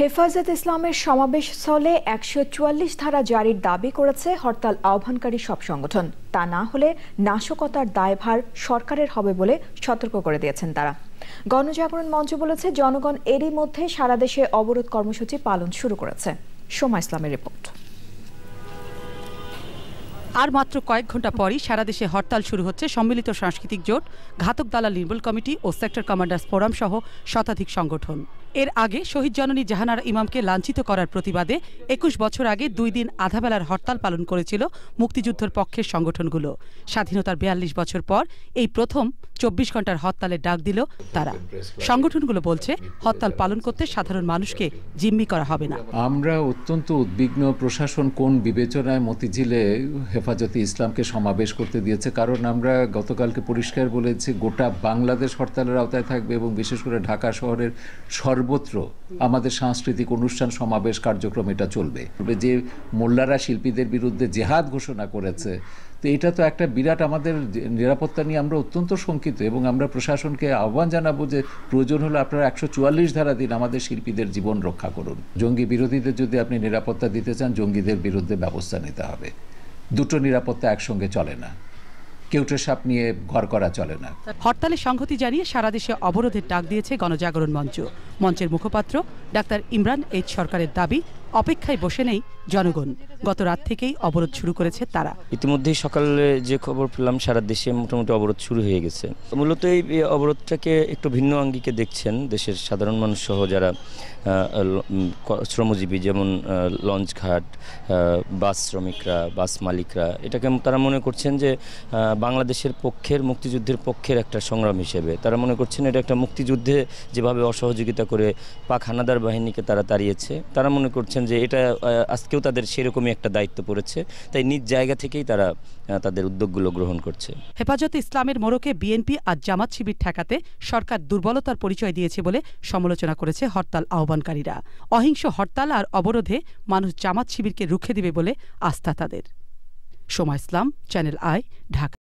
হেফাজত ইসলামের সমাবেশ স্থলে একশো ধারা জারির দাবি করেছে হরতাল আহ্বানকারী সব সংগঠন তা না হলে নাশকতার দায়ভার সরকারের হবে বলে সতর্ক করে দিয়েছেন তারা গণজাগরণ মঞ্চ বলেছে জনগণ এরই মধ্যে সারা দেশে অবরোধ কর্মসূচি পালন শুরু করেছে সোমা ইসলামের রিপোর্ট আর মাত্র কয়েক ঘন্টা পরই সারা দেশে হরতাল শুরু হচ্ছে সম্মিলিত সাংস্কৃতিক জোট ঘাতক দালাল নির্মূল কমিটি ও সেক্টর কমান্ডার্স ফোরাম সহ শতাধিক সংগঠন এর আগে শহীদ জননী জাহানারা ইমামকে লাঞ্ছিত করার প্রতিবাদে একুশ বছর আগে দুই দিন আধাবেলার হরতাল পালন করেছিল মুক্তিযুদ্ধের পক্ষের সংগঠনগুলো স্বাধীনতার বিয়াল্লিশ বছর পর এই প্রথম চব্বিশ ঘন্টার হরতালের ডাক দিল তারা সংগঠনগুলো বলছে হরতাল পালন করতে সাধারণ মানুষকে জিম্মি করা হবে না আমরা অত্যন্ত উদ্বিগ্ন প্রশাসন কোন বিবেচনায় মতিঝিলে হেফাজতে ইসলামকে সমাবেশ করতে দিয়েছে কারণ আমরা গতকালকে পরিষ্কার বলেছি গোটা বাংলাদেশ হরতালের আওতায় থাকবে এবং বিশেষ করে ঢাকা শহরের সর্বত্র আমাদের সাংস্কৃতিক অনুষ্ঠান সমাবেশ কার্যক্রম এটা চলবে যে মোল্লারা শিল্পীদের বিরুদ্ধে জেহাদ ঘোষণা করেছে তো এটা তো একটা বিরাট আমাদের নিরাপত্তা নিয়ে আমরা অত্যন্ত শঙ্কিত এবং আমরা প্রশাসনকে আহ্বান জানাবো যে প্রয়োজন হলে আপনারা একশো চুয়াল্লিশ ধারা দিন আমাদের শিল্পীদের জীবন রক্ষা করুন জঙ্গি বিরোধীদের যদি আপনি নিরাপত্তা দিতে চান জঙ্গিদের বিরুদ্ধে ব্যবস্থা নিতে হবে দুটো নিরাপত্তা একসঙ্গে চলে না কেউটে সাপ নিয়ে ঘর করা চলে না হরতালে সংহতি জানিয়ে সারা দেশে অবরোধের ডাক দিয়েছে গণজাগরণ মঞ্চ মঞ্চের মুখপাত্র ডাক্তার ইমরান এইচ সরকারের দাবি অপেক্ষায় বসে নেই জনগণ গত রাত থেকেই অবরোধ শুরু করেছে তারা ইতিমধ্যেই সকালে যে খবর পেলাম সারা দেশে মোটামুটি অবরোধ শুরু হয়ে গেছে মূলত এই অবরোধটাকে একটু ভিন্ন আঙ্গিকে দেখছেন দেশের সাধারণ মানুষ সহ যারা শ্রমজীবী যেমন লঞ্চ ঘাট বাস শ্রমিকরা বাস মালিকরা এটাকে তারা মনে করছেন যে বাংলাদেশের পক্ষের মুক্তিযুদ্ধের পক্ষের একটা সংগ্রাম হিসেবে তারা মনে করছেন এটা একটা মুক্তিযুদ্ধে যেভাবে অসহযোগিতা করে পাক হানাদার বাহিনীকে তারা তাড়িয়েছে তারা মনে করছেন বলছেন যে এটা আজকেও তাদের সেরকমই একটা দায়িত্ব পড়েছে তাই নিজ জায়গা থেকেই তারা তাদের উদ্যোগগুলো গ্রহণ করছে হেফাজতে ইসলামের মোড়কে বিএনপি আর জামাত শিবির ঠেকাতে সরকার দুর্বলতার পরিচয় দিয়েছে বলে সমালোচনা করেছে হরতাল আহ্বানকারীরা অহিংস হরতাল আর অবরোধে মানুষ জামাত শিবিরকে রুখে দিবে বলে আস্থা তাদের সোমা ইসলাম চ্যানেল আই ঢাকা